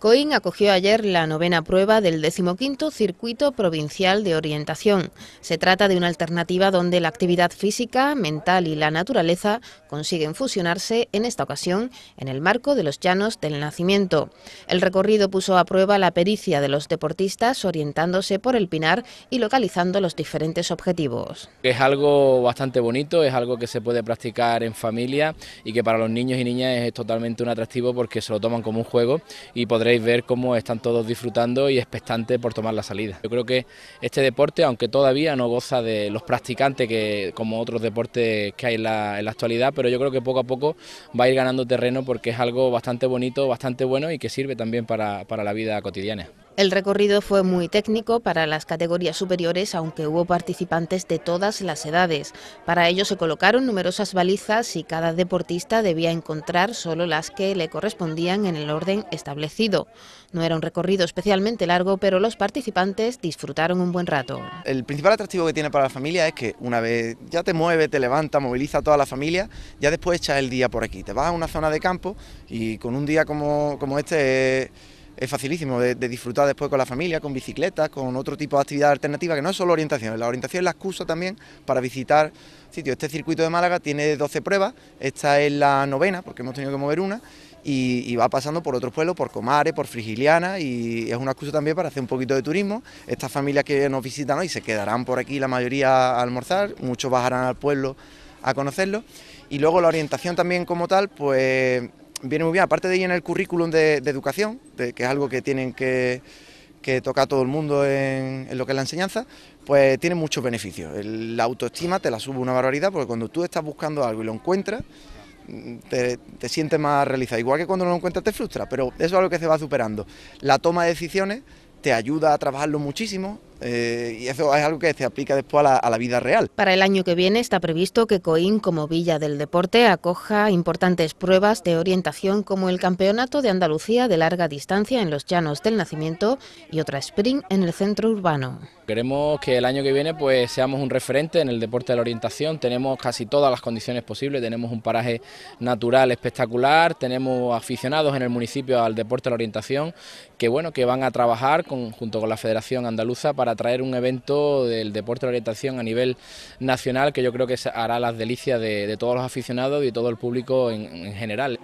COIN acogió ayer la novena prueba del decimoquinto Circuito Provincial de Orientación. Se trata de una alternativa donde la actividad física, mental y la naturaleza consiguen fusionarse, en esta ocasión, en el marco de los Llanos del Nacimiento. El recorrido puso a prueba la pericia de los deportistas orientándose por el Pinar y localizando los diferentes objetivos. Es algo bastante bonito, es algo que se puede practicar en familia y que para los niños y niñas es totalmente un atractivo porque se lo toman como un juego y podré podréis ver cómo están todos disfrutando y expectantes por tomar la salida. Yo creo que este deporte, aunque todavía no goza de los practicantes que, como otros deportes que hay en la, actualidad, pero yo creo que poco a poco va a ir ganando terreno porque es algo bastante bonito, bastante bueno y que sirve también para la vida cotidiana. El recorrido fue muy técnico para las categorías superiores, aunque hubo participantes de todas las edades. Para ello se colocaron numerosas balizas y cada deportista debía encontrar solo las que le correspondían en el orden establecido. No era un recorrido especialmente largo, pero los participantes disfrutaron un buen rato. El principal atractivo que tiene para la familia es que una vez ya te mueve, te levanta, moviliza a toda la familia, ya después echas el día por aquí. Te vas a una zona de campo y con un día como, como este es facilísimo de, disfrutar después con la familia, con bicicletas, con otro tipo de actividad alternativa, que no es solo orientación, la orientación es la excusa también para visitar sitios. Este circuito de Málaga tiene 12 pruebas, esta es la novena, porque hemos tenido que mover una, y, va pasando por otros pueblos, por Comares, por Frigiliana, y es una excusa también para hacer un poquito de turismo. Estas familias que nos visitan hoy se quedarán por aquí la mayoría a almorzar, muchos bajarán al pueblo a conocerlo. Y luego la orientación también como tal, pues viene muy bien, aparte de ir en el currículum de, educación, que es algo que tienen que, que todo el mundo en, lo que es la enseñanza, pues tiene muchos beneficios. la autoestima te la sube una barbaridad porque cuando tú estás buscando algo y lo encuentras, mm, te, sientes más realizado. Igual que cuando no lo encuentras te frustra, pero eso es algo que se va superando. La toma de decisiones te ayuda a trabajarlo muchísimo, eh, y eso es algo que se aplica después a la, vida real. Para el año que viene está previsto que Coín, como Villa del Deporte, acoja importantes pruebas de orientación como el Campeonato de Andalucía de larga distancia en los Llanos del Nacimiento y otra sprint en el centro urbano. Queremos que el año que viene pues seamos un referente en el deporte de la orientación. Tenemos casi todas las condiciones posibles. Tenemos un paraje natural espectacular. Tenemos aficionados en el municipio al deporte de la orientación que bueno que van a trabajar junto con la Federación Andaluza para traer un evento del deporte de orientación a nivel nacional que yo creo que hará las delicias de, todos los aficionados y de todo el público en general.